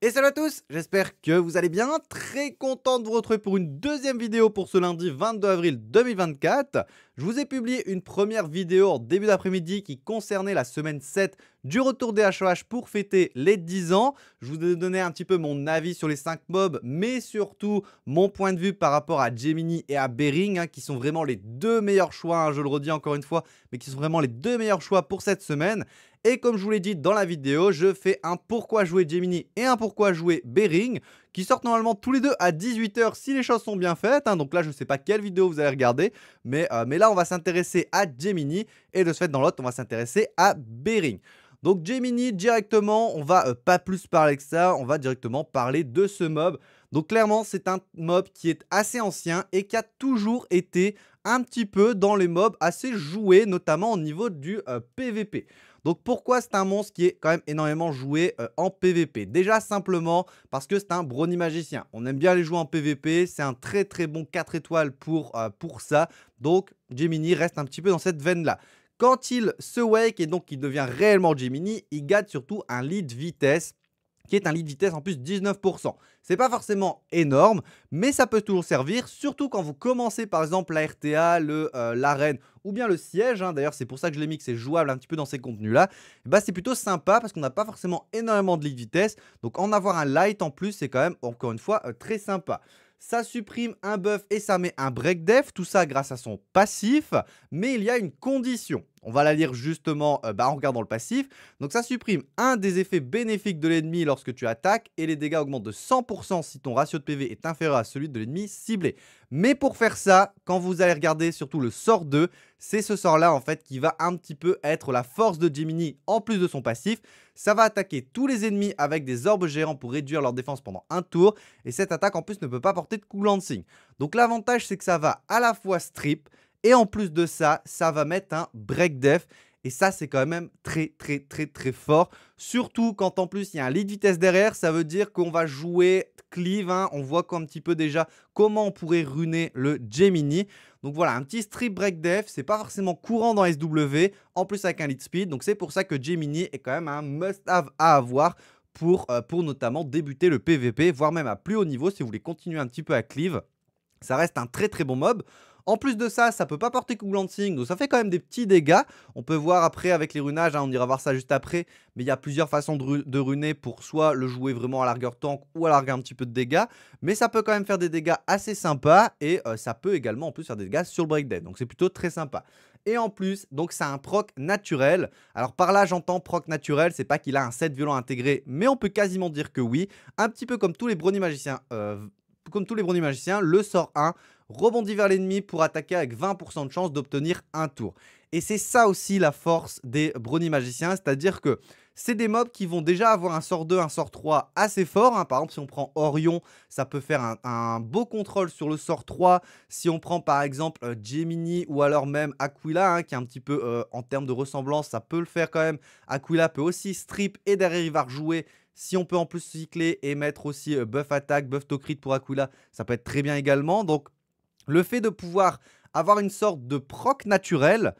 Et salut à tous, j'espère que vous allez bien, très content de vous retrouver pour une deuxième vidéo pour ce lundi 22 avril 2024. Je vous ai publié une première vidéo en début d'après-midi qui concernait la semaine 7 du retour des HOH pour fêter les 10 ans. Je vous ai donné un petit peu mon avis sur les 5 mobs, mais surtout mon point de vue par rapport à Gemini et à Bering, hein, qui sont vraiment les deux meilleurs choix, hein, je le redis encore une fois, mais qui sont vraiment les deux meilleurs choix pour cette semaine. Et comme je vous l'ai dit dans la vidéo, je fais un pourquoi jouer Gemini et un pourquoi jouer Bering, qui sortent normalement tous les deux à 18h si les choses sont bien faites. Hein. Donc là, je ne sais pas quelle vidéo vous allez regarder, mais, euh, mais là, on va s'intéresser à Gemini et de ce fait, dans l'autre, on va s'intéresser à Bering. Donc Gemini, directement, on va euh, pas plus parler que ça, on va directement parler de ce mob. Donc clairement, c'est un mob qui est assez ancien et qui a toujours été un petit peu dans les mobs assez joués, notamment au niveau du PVP. Euh, Donc pourquoi c'est un monstre qui est quand même énormément joué euh, en PVP Déjà simplement parce que c'est un brony magicien. On aime bien les jouer en PVP, c'est un très très bon 4 étoiles pour, pour ça. Donc Gemini reste un petit peu dans cette veine là. Quand il se wake et donc il devient réellement Gemini, il gagne surtout un lead vitesse qui est un lead vitesse en plus 19%. n'est pas forcément énorme, mais ça peut toujours servir, surtout quand vous commencez par exemple la RTA, euh, l'arène ou bien le siège. Hein. D'ailleurs, c'est pour ça que je l'ai mis que c'est jouable un petit peu dans ces contenus-là. Bah, c'est plutôt sympa parce qu'on n'a pas forcément énormément de lead vitesse. Donc en avoir un light en plus, c'est quand même encore une fois euh, très sympa ça supprime un buff et ça met un break def, tout ça grâce à son passif, mais il y a une condition. On va la lire justement euh, bah, en regardant le passif. Donc ça supprime un des effets bénéfiques de l'ennemi lorsque tu attaques et les dégâts augmentent de 100% si ton ratio de PV est inférieur à celui de l'ennemi ciblé. Mais pour faire ça, quand vous allez regarder surtout le sort 2, c'est ce sort là en fait qui va un petit peu être la force de Jiminy en plus de son passif. Ça va attaquer tous les ennemis avec des orbes géants pour réduire leur défense pendant un tour et cette attaque en plus ne peut pas porter de cool lancing. Donc l'avantage c'est que ça va à la fois strip, et en plus de ça, ça va mettre un break def. Et ça, c'est quand même très, très, très, très fort. Surtout quand en plus il y a un Lead vitesse derrière, ça veut dire qu'on va jouer cleave. Hein. On voit un petit peu déjà comment on pourrait runer le Gemini. Donc voilà, un petit strip break def, n'est pas forcément courant dans SW, en plus avec un lead speed. Donc c'est pour ça que Gemini est quand même un must-have à avoir pour, euh, pour notamment débuter le PVP, voire même à plus haut niveau si vous voulez continuer un petit peu à cleave. Ça reste un très très bon mob. En plus de ça, ça peut pas porter coup glancing, donc ça fait quand même des petits dégâts. On peut voir après avec les runages, hein, on ira voir ça juste après, mais il y a plusieurs façons de, runer pour soit le jouer vraiment à largeur tank ou à larguer un petit peu de dégâts, mais ça peut quand même faire des dégâts assez sympas et euh, ça peut également en plus faire des dégâts sur le break dead. donc c'est plutôt très sympa. Et en plus, donc ça a un proc naturel. Alors par là, j'entends proc naturel, c'est pas qu'il a un set violent intégré, mais on peut quasiment dire que oui. Un petit peu comme tous les brownies magiciens, euh, comme tous les brownies magiciens, le sort 1 rebondit vers l'ennemi pour attaquer avec 20% de chance d'obtenir un tour. Et c'est ça aussi la force des brony magiciens, c'est-à-dire que c'est des mobs qui vont déjà avoir un sort 2, un sort 3 assez fort. Hein. Par exemple, si on prend Orion, ça peut faire un, beau contrôle sur le sort 3. Si on prend par exemple euh, Gemini ou alors même Aquila, hein, qui est un petit peu euh, en termes de ressemblance, ça peut le faire quand même. Aquila peut aussi strip et derrière il va rejouer. Si on peut en plus cycler et mettre aussi euh, buff attaque, buff to pour Aquila, ça peut être très bien également. Donc le fait de pouvoir avoir une sorte de proc naturel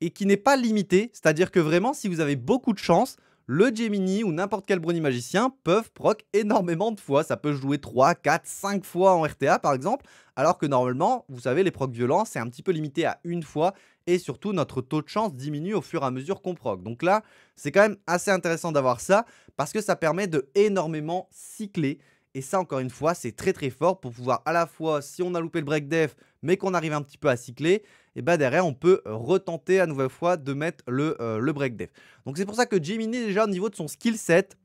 et qui n'est pas limité, c'est-à-dire que vraiment si vous avez beaucoup de chance, le Gemini ou n'importe quel brownie magicien peuvent proc énormément de fois. Ça peut jouer 3, 4, 5 fois en RTA par exemple, alors que normalement, vous savez, les procs violents, c'est un petit peu limité à une fois et surtout notre taux de chance diminue au fur et à mesure qu'on proc. Donc là, c'est quand même assez intéressant d'avoir ça parce que ça permet de énormément cycler et ça, encore une fois, c'est très très fort pour pouvoir à la fois, si on a loupé le break def, mais qu'on arrive un petit peu à cycler, et bah derrière, on peut retenter à nouvelle fois de mettre le, euh, break def. Donc c'est pour ça que Gemini, déjà au niveau de son skill set,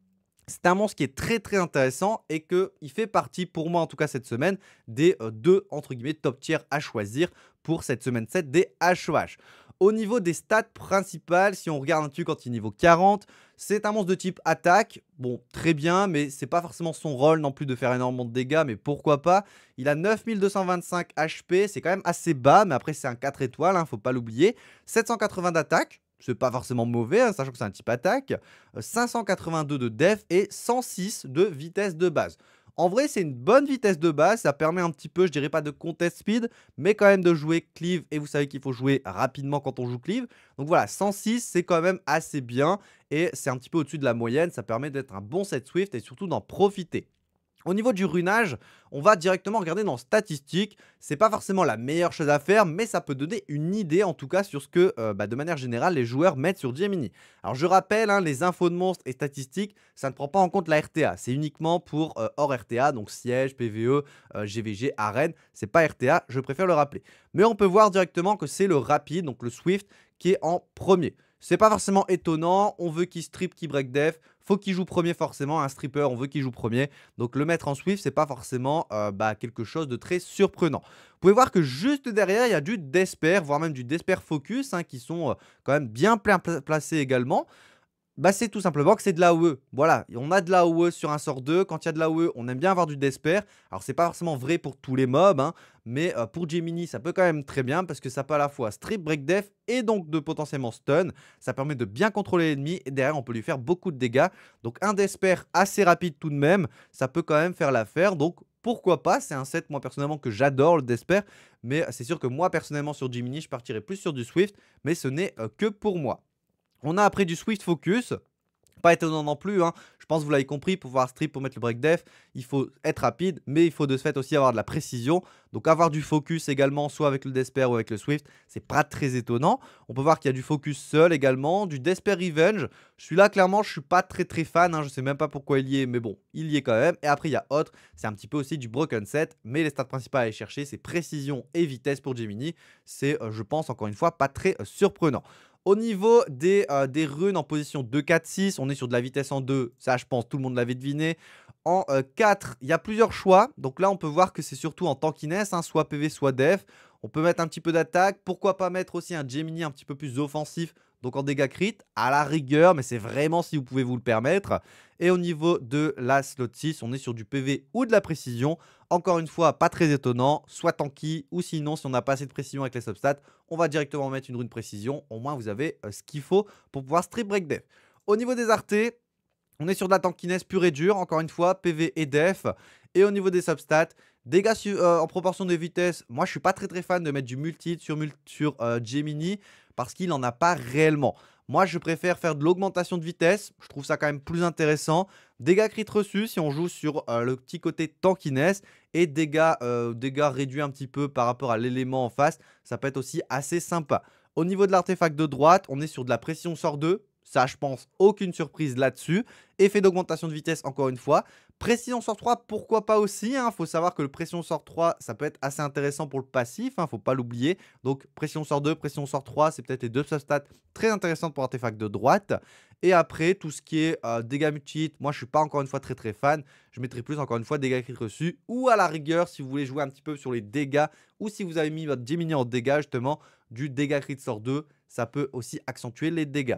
c'est un monstre qui est très très intéressant et qu'il fait partie pour moi en tout cas cette semaine des euh, deux entre guillemets top tiers à choisir pour cette semaine 7 des HOH. Au niveau des stats principales, si on regarde un truc quand il niveau 40, c'est un monstre de type attaque. Bon, très bien, mais c'est pas forcément son rôle non plus de faire énormément de dégâts, mais pourquoi pas. Il a 9225 HP, c'est quand même assez bas, mais après c'est un 4 étoiles, hein, faut pas l'oublier. 780 d'attaque, c'est pas forcément mauvais, hein, sachant que c'est un type attaque. 582 euh, de def et 106 de vitesse de base. En vrai, c'est une bonne vitesse de base, ça permet un petit peu, je dirais pas de contest speed, mais quand même de jouer cleave, et vous savez qu'il faut jouer rapidement quand on joue cleave. Donc voilà, 106, c'est quand même assez bien, et c'est un petit peu au-dessus de la moyenne, ça permet d'être un bon set Swift et surtout d'en profiter. Au niveau du runage, on va directement regarder dans statistiques. C'est pas forcément la meilleure chose à faire, mais ça peut donner une idée en tout cas sur ce que, euh, bah, de manière générale, les joueurs mettent sur Gemini. Alors je rappelle, hein, les infos de monstres et statistiques, ça ne prend pas en compte la RTA. C'est uniquement pour euh, hors RTA, donc siège, PVE, GVG, euh, arène. C'est pas RTA, je préfère le rappeler. Mais on peut voir directement que c'est le rapide, donc le Swift, qui est en premier. C'est pas forcément étonnant, on veut qu'il strip, qu'il break def, faut qu'il joue premier forcément. Un stripper, on veut qu'il joue premier. Donc le mettre en Swift, c'est pas forcément euh, bah, quelque chose de très surprenant. Vous pouvez voir que juste derrière, il y a du Desper, voire même du Desper Focus, hein, qui sont euh, quand même bien placés également bah c'est tout simplement que c'est de l'AOE. Voilà, on a de la l'AOE sur un sort 2. Quand il y a de la l'AOE, on aime bien avoir du Despair. Alors c'est pas forcément vrai pour tous les mobs, hein, mais euh, pour Gemini, ça peut quand même très bien parce que ça peut à la fois strip, break death et donc de potentiellement stun. Ça permet de bien contrôler l'ennemi et derrière on peut lui faire beaucoup de dégâts. Donc un Despair assez rapide tout de même, ça peut quand même faire l'affaire. Donc pourquoi pas, c'est un set moi personnellement que j'adore le desper, mais euh, c'est sûr que moi personnellement sur Gemini, je partirais plus sur du Swift, mais ce n'est euh, que pour moi. On a après du Swift Focus. Pas étonnant non plus, hein. je pense que vous l'avez compris, pour voir strip, pour mettre le break def, il faut être rapide, mais il faut de ce fait aussi avoir de la précision. Donc avoir du focus également, soit avec le Despair ou avec le Swift, c'est pas très étonnant. On peut voir qu'il y a du focus seul également, du Despair Revenge. Celui-là, clairement, je suis pas très très fan, je hein. je sais même pas pourquoi il y est, mais bon, il y est quand même. Et après, il y a autre, c'est un petit peu aussi du Broken Set, mais les stats principales à aller chercher, c'est précision et vitesse pour Gemini. C'est, euh, je pense, encore une fois, pas très euh, surprenant. Au niveau des, euh, des runes en position 2, 4, 6, on est sur de la vitesse en 2. Ça, je pense, tout le monde l'avait deviné. En 4, euh, il y a plusieurs choix. Donc là, on peut voir que c'est surtout en tankiness, hein, soit PV, soit def. On peut mettre un petit peu d'attaque. Pourquoi pas mettre aussi un Gemini un petit peu plus offensif donc en dégâts crit, à la rigueur, mais c'est vraiment si vous pouvez vous le permettre. Et au niveau de la slot 6, on est sur du PV ou de la précision. Encore une fois, pas très étonnant, soit tanky ou sinon si on n'a pas assez de précision avec les substats, on va directement mettre une rune précision. Au moins vous avez euh, ce qu'il faut pour pouvoir strip break death. Au niveau des artés, on est sur de la tankiness pure et dure, encore une fois, PV et def. Et au niveau des substats, dégâts euh, en proportion des vitesses, moi je suis pas très très fan de mettre du multi sur, sur euh, Gemini parce qu'il n'en a pas réellement. Moi, je préfère faire de l'augmentation de vitesse. Je trouve ça quand même plus intéressant. Dégâts crit reçus si on joue sur euh, le petit côté tankiness. Et dégâts, euh, dégâts réduits un petit peu par rapport à l'élément en face. Ça peut être aussi assez sympa. Au niveau de l'artefact de droite, on est sur de la pression sort 2. Ça, je pense, aucune surprise là-dessus. Effet d'augmentation de vitesse, encore une fois. Pression sort 3, pourquoi pas aussi Il hein. Faut savoir que le pression sort 3, ça peut être assez intéressant pour le passif, ne hein. faut pas l'oublier. Donc pression sort 2, pression sort 3, c'est peut-être les deux stats très intéressantes pour artefact de droite. Et après, tout ce qui est euh, dégâts multi moi je suis pas encore une fois très très fan. Je mettrai plus encore une fois dégâts crit reçus. Ou à la rigueur, si vous voulez jouer un petit peu sur les dégâts, ou si vous avez mis votre diminuant en dégâts justement, du dégâts crit sort 2, ça peut aussi accentuer les dégâts.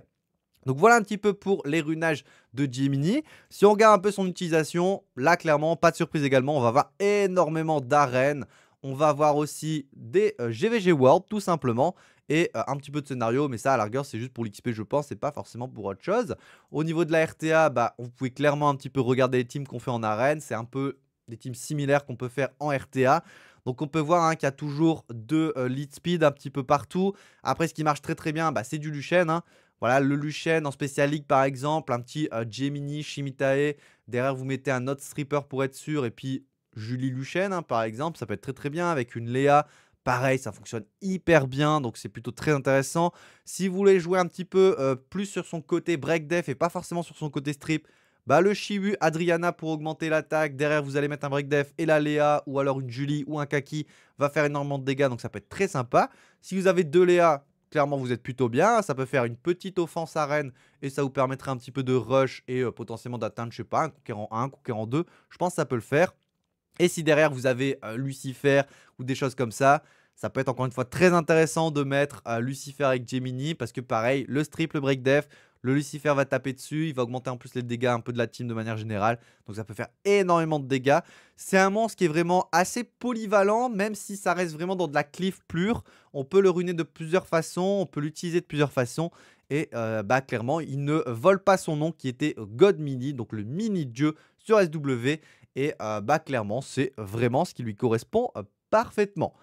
Donc voilà un petit peu pour les runages de Gemini, Si on regarde un peu son utilisation, là clairement, pas de surprise également, on va avoir énormément d'arènes. On va avoir aussi des GVG euh, World tout simplement et euh, un petit peu de scénario, mais ça à la c'est juste pour l'XP je pense, et pas forcément pour autre chose. Au niveau de la RTA, bah, vous pouvez clairement un petit peu regarder les teams qu'on fait en arène, c'est un peu des teams similaires qu'on peut faire en RTA. Donc on peut voir hein, qu'il y a toujours deux euh, lead speed un petit peu partout. Après ce qui marche très très bien, bah, c'est du Lucien. Hein. Voilà, le Lucien en Special League par exemple, un petit euh, Gemini, Shimitae. Derrière, vous mettez un autre stripper pour être sûr. Et puis Julie Luchen hein, par exemple, ça peut être très très bien avec une Léa. Pareil, ça fonctionne hyper bien, donc c'est plutôt très intéressant. Si vous voulez jouer un petit peu euh, plus sur son côté break def et pas forcément sur son côté strip, bah, le Shibu, Adriana pour augmenter l'attaque. Derrière, vous allez mettre un break def et la Léa ou alors une Julie ou un Kaki va faire énormément de dégâts. Donc ça peut être très sympa. Si vous avez deux Léa, clairement vous êtes plutôt bien. Ça peut faire une petite offense à Rennes et ça vous permettrait un petit peu de rush et euh, potentiellement d'atteindre, je sais pas, un conquérant 1, un conquérant 2. Je pense que ça peut le faire. Et si derrière vous avez euh, Lucifer ou des choses comme ça, ça peut être encore une fois très intéressant de mettre euh, Lucifer avec Gemini parce que pareil, le strip, le break def, le Lucifer va taper dessus, il va augmenter en plus les dégâts un peu de la team de manière générale. Donc ça peut faire énormément de dégâts. C'est un monstre qui est vraiment assez polyvalent, même si ça reste vraiment dans de la cliff pure. On peut le ruiner de plusieurs façons, on peut l'utiliser de plusieurs façons. Et euh, bah clairement, il ne vole pas son nom qui était God Mini, donc le mini-dieu sur SW. Et euh, bah clairement, c'est vraiment ce qui lui correspond euh, parfaitement.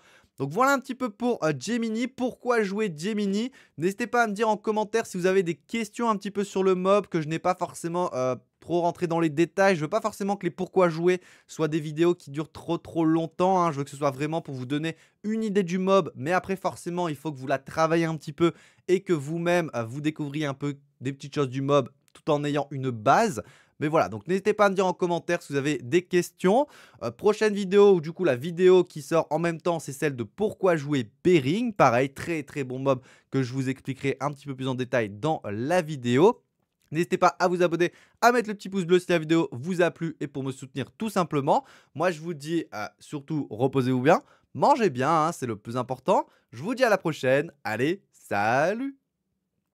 Donc voilà un petit peu pour euh, Gemini. Pourquoi jouer Gemini N'hésitez pas à me dire en commentaire si vous avez des questions un petit peu sur le mob que je n'ai pas forcément euh, trop rentré dans les détails. Je veux pas forcément que les pourquoi jouer soient des vidéos qui durent trop trop longtemps. Hein. Je veux que ce soit vraiment pour vous donner une idée du mob. Mais après forcément il faut que vous la travaillez un petit peu et que vous-même euh, vous découvriez un peu des petites choses du mob tout en ayant une base. Mais voilà, donc n'hésitez pas à me dire en commentaire si vous avez des questions. Euh, prochaine vidéo, ou du coup la vidéo qui sort en même temps, c'est celle de pourquoi jouer Bering. Pareil, très très bon mob que je vous expliquerai un petit peu plus en détail dans la vidéo. N'hésitez pas à vous abonner, à mettre le petit pouce bleu si la vidéo vous a plu et pour me soutenir tout simplement. Moi, je vous dis euh, surtout reposez-vous bien, mangez bien, hein, c'est le plus important. Je vous dis à la prochaine. Allez, salut